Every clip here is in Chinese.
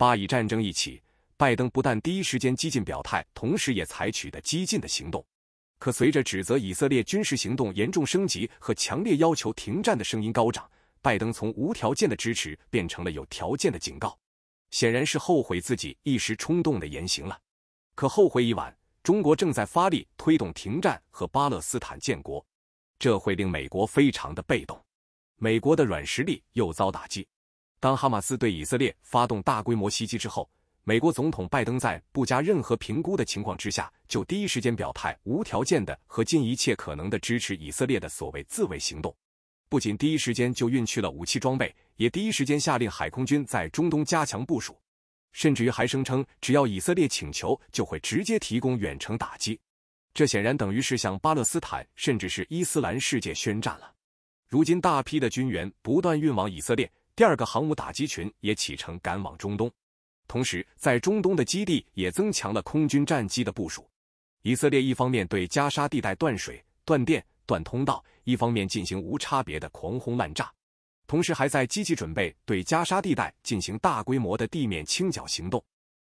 巴以战争一起，拜登不但第一时间激进表态，同时也采取的激进的行动。可随着指责以色列军事行动严重升级和强烈要求停战的声音高涨，拜登从无条件的支持变成了有条件的警告，显然是后悔自己一时冲动的言行了。可后悔已晚，中国正在发力推动停战和巴勒斯坦建国，这会令美国非常的被动，美国的软实力又遭打击。当哈马斯对以色列发动大规模袭击之后，美国总统拜登在不加任何评估的情况之下，就第一时间表态，无条件的和尽一切可能的支持以色列的所谓自卫行动。不仅第一时间就运去了武器装备，也第一时间下令海空军在中东加强部署，甚至于还声称，只要以色列请求，就会直接提供远程打击。这显然等于是向巴勒斯坦甚至是伊斯兰世界宣战了。如今，大批的军援不断运往以色列。第二个航母打击群也启程赶往中东，同时在中东的基地也增强了空军战机的部署。以色列一方面对加沙地带断水、断电、断通道，一方面进行无差别的狂轰滥炸，同时还在积极准备对加沙地带进行大规模的地面清剿行动。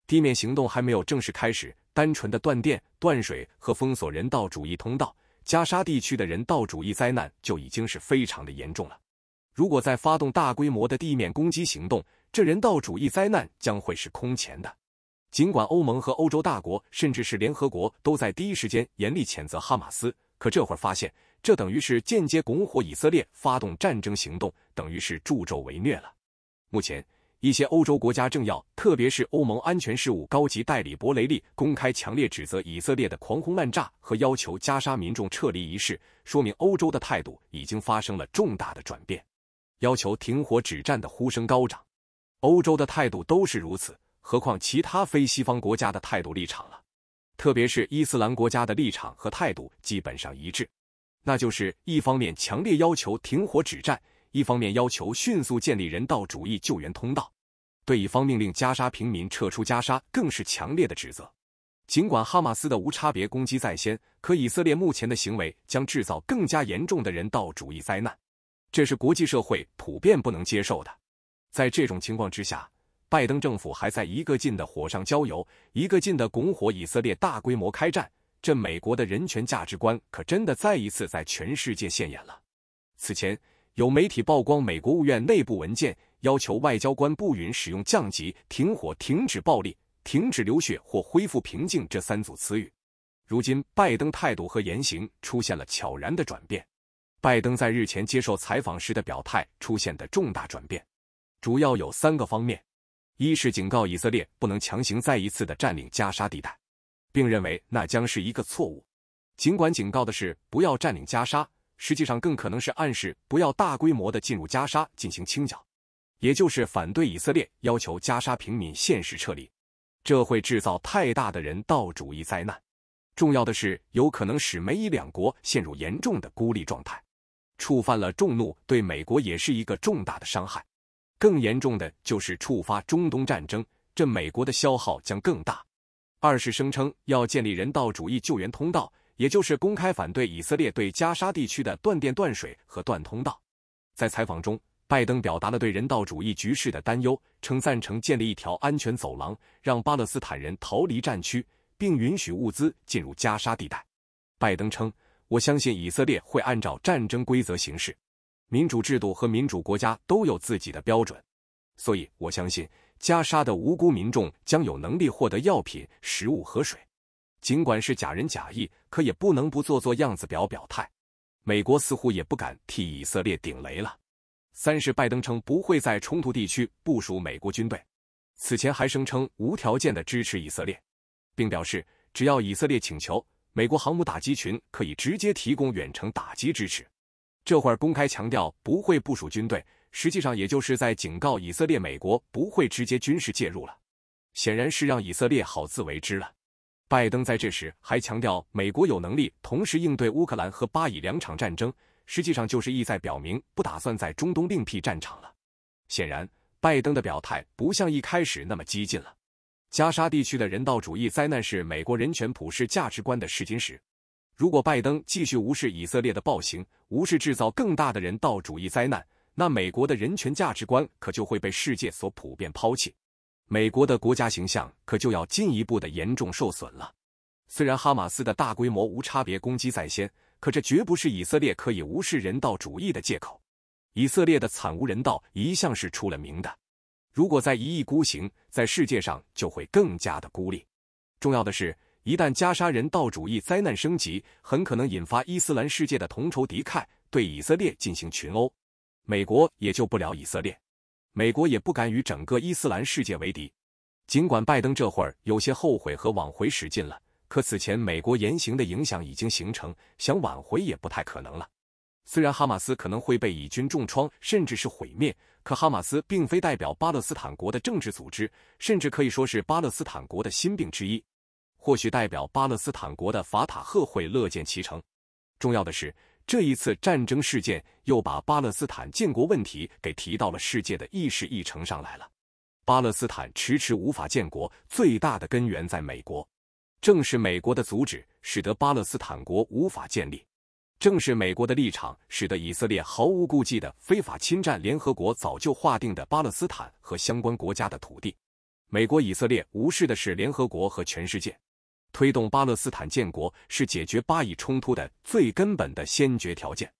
地面行动还没有正式开始，单纯的断电、断水和封锁人道主义通道，加沙地区的人道主义灾难就已经是非常的严重了。如果再发动大规模的地面攻击行动，这人道主义灾难将会是空前的。尽管欧盟和欧洲大国，甚至是联合国，都在第一时间严厉谴责哈马斯，可这会儿发现，这等于是间接拱火以色列发动战争行动，等于是助纣为虐了。目前，一些欧洲国家政要，特别是欧盟安全事务高级代理博雷利，公开强烈指责以色列的狂轰滥炸和要求加沙民众撤离一事，说明欧洲的态度已经发生了重大的转变。要求停火止战的呼声高涨，欧洲的态度都是如此，何况其他非西方国家的态度立场了。特别是伊斯兰国家的立场和态度基本上一致，那就是一方面强烈要求停火止战，一方面要求迅速建立人道主义救援通道。对一方命令加沙平民撤出加沙更是强烈的指责。尽管哈马斯的无差别攻击在先，可以色列目前的行为将制造更加严重的人道主义灾难。这是国际社会普遍不能接受的。在这种情况之下，拜登政府还在一个劲的火上浇油，一个劲的拱火以色列大规模开战。这美国的人权价值观可真的再一次在全世界现眼了。此前有媒体曝光美国务院内部文件，要求外交官不允使用降级、停火、停止暴力、停止流血或恢复平静这三组词语。如今拜登态度和言行出现了悄然的转变。拜登在日前接受采访时的表态出现的重大转变，主要有三个方面：一是警告以色列不能强行再一次的占领加沙地带，并认为那将是一个错误；尽管警告的是不要占领加沙，实际上更可能是暗示不要大规模的进入加沙进行清剿，也就是反对以色列要求加沙平民限时撤离，这会制造太大的人道主义灾难。重要的是，有可能使美以两国陷入严重的孤立状态。触犯了众怒，对美国也是一个重大的伤害。更严重的就是触发中东战争，这美国的消耗将更大。二是声称要建立人道主义救援通道，也就是公开反对以色列对加沙地区的断电、断水和断通道。在采访中，拜登表达了对人道主义局势的担忧，称赞成建立一条安全走廊，让巴勒斯坦人逃离战区，并允许物资进入加沙地带。拜登称。我相信以色列会按照战争规则行事。民主制度和民主国家都有自己的标准，所以我相信加沙的无辜民众将有能力获得药品、食物和水。尽管是假仁假义，可也不能不做做样子表表态。美国似乎也不敢替以色列顶雷了。三是拜登称不会在冲突地区部署美国军队，此前还声称无条件的支持以色列，并表示只要以色列请求。美国航母打击群可以直接提供远程打击支持，这会儿公开强调不会部署军队，实际上也就是在警告以色列，美国不会直接军事介入了，显然是让以色列好自为之了。拜登在这时还强调美国有能力同时应对乌克兰和巴以两场战争，实际上就是意在表明不打算在中东另辟战场了。显然，拜登的表态不像一开始那么激进了。加沙地区的人道主义灾难是美国人权普世价值观的试金石。如果拜登继续无视以色列的暴行，无视制造更大的人道主义灾难，那美国的人权价值观可就会被世界所普遍抛弃，美国的国家形象可就要进一步的严重受损了。虽然哈马斯的大规模无差别攻击在先，可这绝不是以色列可以无视人道主义的借口。以色列的惨无人道一向是出了名的。如果再一意孤行，在世界上就会更加的孤立。重要的是，一旦加沙人道主义灾难升级，很可能引发伊斯兰世界的同仇敌忾，对以色列进行群殴。美国也救不了以色列，美国也不敢与整个伊斯兰世界为敌。尽管拜登这会儿有些后悔和往回使劲了，可此前美国言行的影响已经形成，想挽回也不太可能了。虽然哈马斯可能会被以军重创，甚至是毁灭。可哈马斯并非代表巴勒斯坦国的政治组织，甚至可以说是巴勒斯坦国的心病之一。或许代表巴勒斯坦国的法塔赫会乐见其成。重要的是，这一次战争事件又把巴勒斯坦建国问题给提到了世界的议事议程上来了。巴勒斯坦迟迟无法建国，最大的根源在美国，正是美国的阻止，使得巴勒斯坦国无法建立。正是美国的立场，使得以色列毫无顾忌的非法侵占联合国早就划定的巴勒斯坦和相关国家的土地。美国、以色列无视的是联合国和全世界。推动巴勒斯坦建国是解决巴以冲突的最根本的先决条件。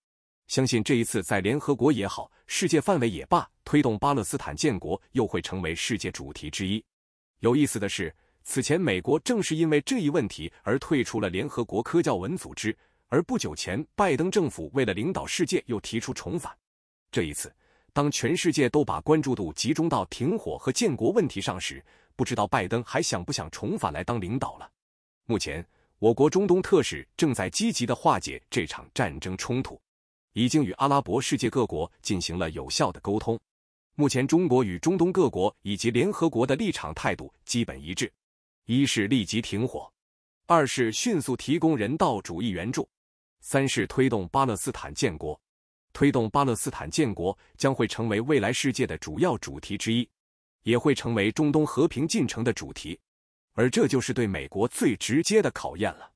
相信这一次在联合国也好，世界范围也罢，推动巴勒斯坦建国又会成为世界主题之一。有意思的是，此前美国正是因为这一问题而退出了联合国科教文组织。而不久前，拜登政府为了领导世界，又提出重返。这一次，当全世界都把关注度集中到停火和建国问题上时，不知道拜登还想不想重返来当领导了？目前，我国中东特使正在积极的化解这场战争冲突，已经与阿拉伯世界各国进行了有效的沟通。目前，中国与中东各国以及联合国的立场态度基本一致：一是立即停火，二是迅速提供人道主义援助。三是推动巴勒斯坦建国，推动巴勒斯坦建国将会成为未来世界的主要主题之一，也会成为中东和平进程的主题，而这就是对美国最直接的考验了。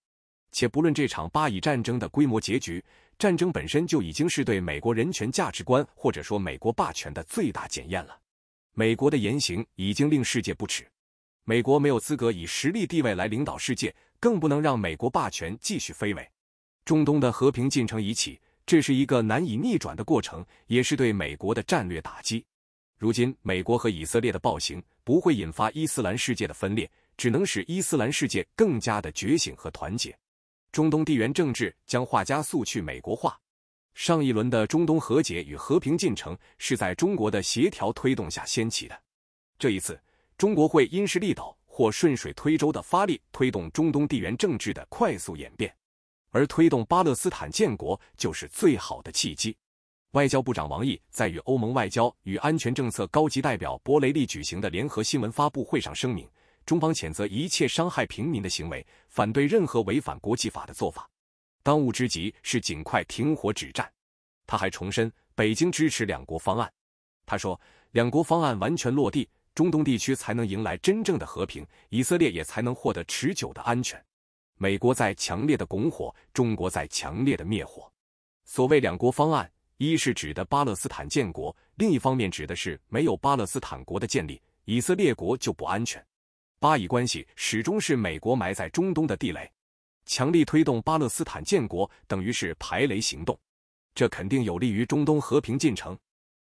且不论这场巴以战争的规模结局，战争本身就已经是对美国人权价值观或者说美国霸权的最大检验了。美国的言行已经令世界不齿，美国没有资格以实力地位来领导世界，更不能让美国霸权继续飞尾。中东的和平进程已起，这是一个难以逆转的过程，也是对美国的战略打击。如今，美国和以色列的暴行不会引发伊斯兰世界的分裂，只能使伊斯兰世界更加的觉醒和团结。中东地缘政治将化加速去美国化。上一轮的中东和解与和平进程是在中国的协调推动下掀起的，这一次，中国会因势利导或顺水推舟的发力推动中东地缘政治的快速演变。而推动巴勒斯坦建国就是最好的契机。外交部长王毅在与欧盟外交与安全政策高级代表博雷利举行的联合新闻发布会上声明，中方谴责一切伤害平民的行为，反对任何违反国际法的做法。当务之急是尽快停火止战。他还重申，北京支持两国方案。他说，两国方案完全落地，中东地区才能迎来真正的和平，以色列也才能获得持久的安全。美国在强烈的拱火，中国在强烈的灭火。所谓两国方案，一是指的巴勒斯坦建国，另一方面指的是没有巴勒斯坦国的建立，以色列国就不安全。巴以关系始终是美国埋在中东的地雷，强力推动巴勒斯坦建国等于是排雷行动，这肯定有利于中东和平进程，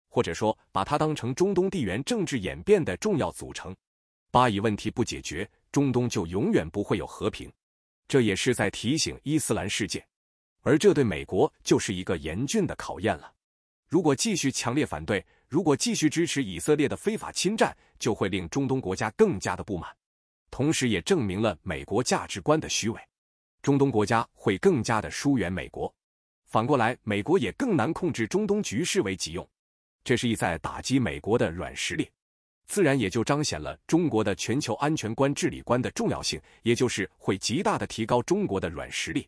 或者说把它当成中东地缘政治演变的重要组成。巴以问题不解决，中东就永远不会有和平。这也是在提醒伊斯兰世界，而这对美国就是一个严峻的考验了。如果继续强烈反对，如果继续支持以色列的非法侵占，就会令中东国家更加的不满，同时也证明了美国价值观的虚伪。中东国家会更加的疏远美国，反过来，美国也更难控制中东局势为己用。这是意在打击美国的软实力。自然也就彰显了中国的全球安全观、治理观的重要性，也就是会极大的提高中国的软实力。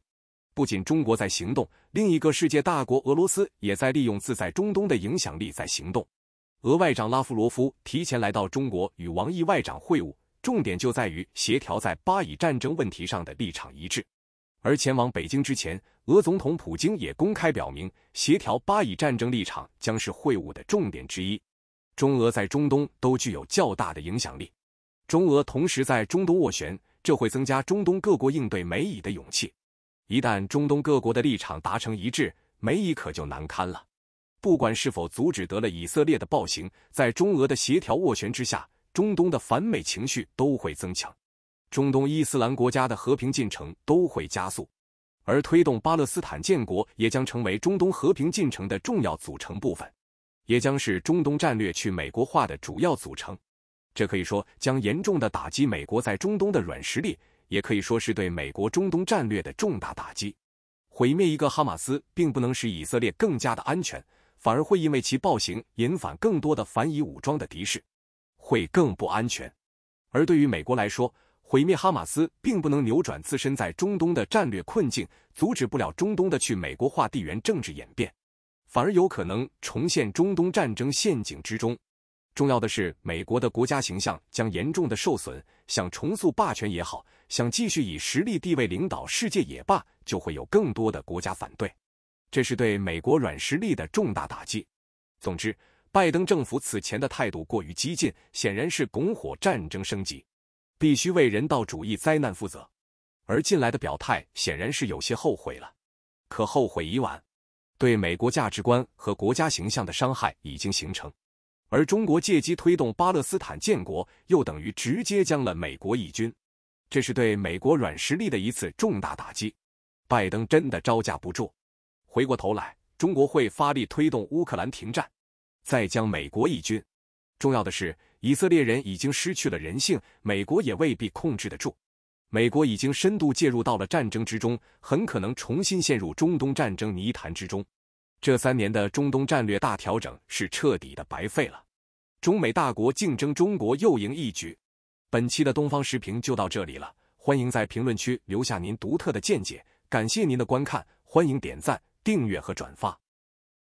不仅中国在行动，另一个世界大国俄罗斯也在利用自在中东的影响力在行动。俄外长拉夫罗夫提前来到中国与王毅外长会晤，重点就在于协调在巴以战争问题上的立场一致。而前往北京之前，俄总统普京也公开表明，协调巴以战争立场将是会晤的重点之一。中俄在中东都具有较大的影响力，中俄同时在中东斡旋，这会增加中东各国应对美以的勇气。一旦中东各国的立场达成一致，美以可就难堪了。不管是否阻止得了以色列的暴行，在中俄的协调斡旋之下，中东的反美情绪都会增强，中东伊斯兰国家的和平进程都会加速，而推动巴勒斯坦建国也将成为中东和平进程的重要组成部分。也将是中东战略去美国化的主要组成，这可以说将严重的打击美国在中东的软实力，也可以说是对美国中东战略的重大打击。毁灭一个哈马斯并不能使以色列更加的安全，反而会因为其暴行引反更多的反以武装的敌视，会更不安全。而对于美国来说，毁灭哈马斯并不能扭转自身在中东的战略困境，阻止不了中东的去美国化地缘政治演变。反而有可能重现中东战争陷阱之中。重要的是，美国的国家形象将严重的受损。想重塑霸权也好，想继续以实力地位领导世界也罢，就会有更多的国家反对。这是对美国软实力的重大打击。总之，拜登政府此前的态度过于激进，显然是拱火战争升级，必须为人道主义灾难负责。而近来的表态显然是有些后悔了，可后悔已晚。对美国价值观和国家形象的伤害已经形成，而中国借机推动巴勒斯坦建国，又等于直接将了美国一军，这是对美国软实力的一次重大打击。拜登真的招架不住。回过头来，中国会发力推动乌克兰停战，再将美国一军。重要的是，以色列人已经失去了人性，美国也未必控制得住。美国已经深度介入到了战争之中，很可能重新陷入中东战争泥潭之中。这三年的中东战略大调整是彻底的白费了。中美大国竞争，中国又赢一局。本期的东方时评就到这里了，欢迎在评论区留下您独特的见解。感谢您的观看，欢迎点赞、订阅和转发。